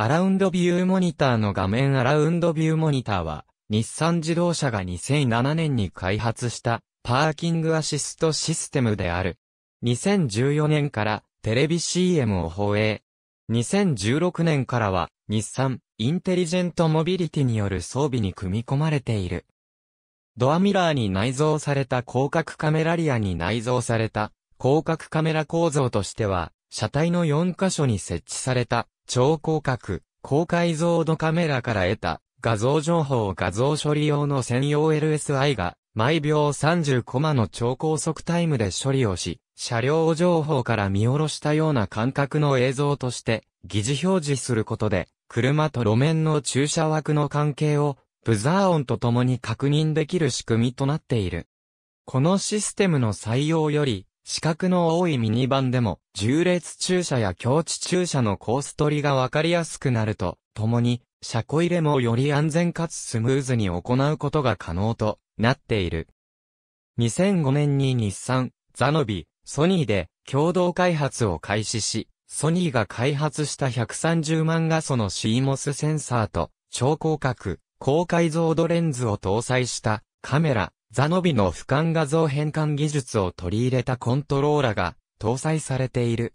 アラウンドビューモニターの画面アラウンドビューモニターは、日産自動車が2007年に開発したパーキングアシストシステムである。2014年からテレビ CM を放映。2016年からは日産インテリジェントモビリティによる装備に組み込まれている。ドアミラーに内蔵された広角カメラリアに内蔵された広角カメラ構造としては、車体の4箇所に設置された超広角、高解像度カメラから得た画像情報を画像処理用の専用 LSI が毎秒30コマの超高速タイムで処理をし、車両情報から見下ろしたような感覚の映像として疑似表示することで、車と路面の駐車枠の関係をブザー音とともに確認できる仕組みとなっている。このシステムの採用より、視覚の多いミニバンでも、重列駐車や境地駐車のコース取りがわかりやすくなると、共に、車庫入れもより安全かつスムーズに行うことが可能となっている。2005年に日産、ザノビ、ソニーで共同開発を開始し、ソニーが開発した130万画素の CMOS センサーと超広角、高解像度レンズを搭載したカメラ、ザノビの俯瞰画像変換技術を取り入れたコントローラが搭載されている。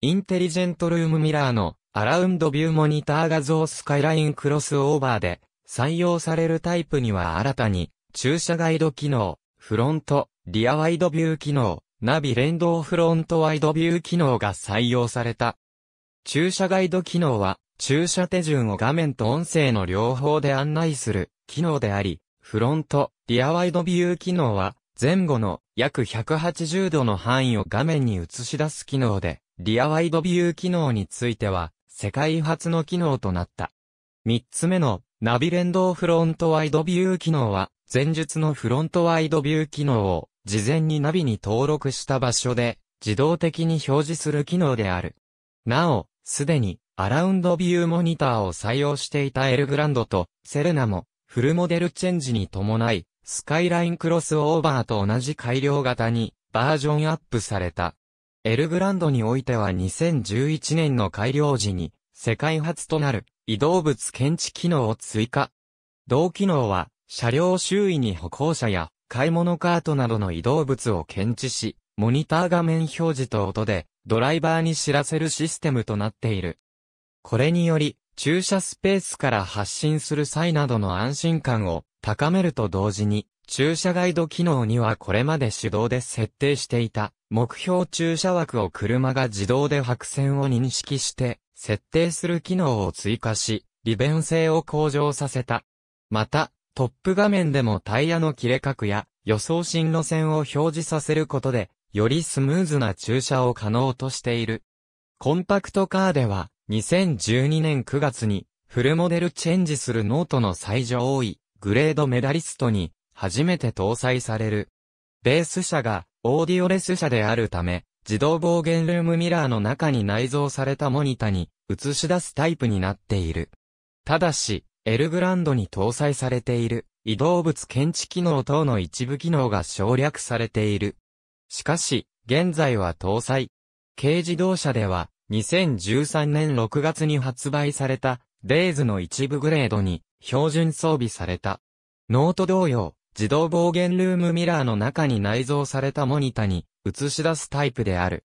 インテリジェントルームミラーのアラウンドビューモニター画像スカイラインクロスオーバーで採用されるタイプには新たに駐車ガイド機能、フロント、リアワイドビュー機能、ナビ連動フロントワイドビュー機能が採用された。駐車ガイド機能は駐車手順を画面と音声の両方で案内する機能であり、フロント、リアワイドビュー機能は、前後の約180度の範囲を画面に映し出す機能で、リアワイドビュー機能については、世界初の機能となった。三つ目の、ナビ連動フロントワイドビュー機能は、前述のフロントワイドビュー機能を、事前にナビに登録した場所で、自動的に表示する機能である。なお、すでに、アラウンドビューモニターを採用していたエルグランドと、セルナも、フルモデルチェンジに伴い、スカイラインクロスオーバーと同じ改良型にバージョンアップされた。エルグランドにおいては2011年の改良時に世界初となる移動物検知機能を追加。同機能は車両周囲に歩行者や買い物カートなどの移動物を検知し、モニター画面表示と音でドライバーに知らせるシステムとなっている。これにより駐車スペースから発信する際などの安心感を高めると同時に、駐車ガイド機能にはこれまで手動で設定していた目標駐車枠を車が自動で白線を認識して設定する機能を追加し、利便性を向上させた。また、トップ画面でもタイヤの切れ角や予想進路線を表示させることで、よりスムーズな駐車を可能としている。コンパクトカーでは、2012年9月に、フルモデルチェンジするノートの最上位、グレードメダリストに、初めて搭載される。ベース車が、オーディオレス車であるため、自動防言ルームミラーの中に内蔵されたモニタに映し出すタイプになっている。ただし、エルグランドに搭載されている移動物検知機能等の一部機能が省略されている。しかし、現在は搭載。軽自動車では2013年6月に発売された、デイズの一部グレードに、標準装備された。ノート同様、自動防言ルームミラーの中に内蔵されたモニタに映し出すタイプである。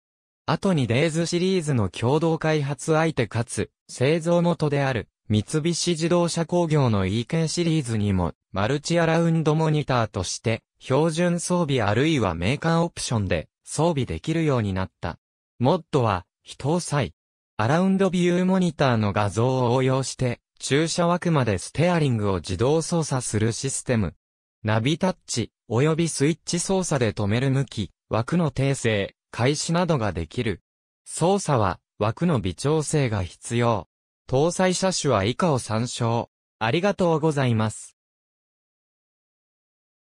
後にデイズシリーズの共同開発相手かつ製造元である三菱自動車工業の EK シリーズにもマルチアラウンドモニターとして標準装備あるいはメーカーオプションで装備できるようになった。モッドは非搭載。アラウンドビューモニターの画像を応用して、駐車枠までステアリングを自動操作するシステム。ナビタッチ、及びスイッチ操作で止める向き、枠の訂正、開始などができる。操作は、枠の微調整が必要。搭載車種は以下を参照。ありがとうございます。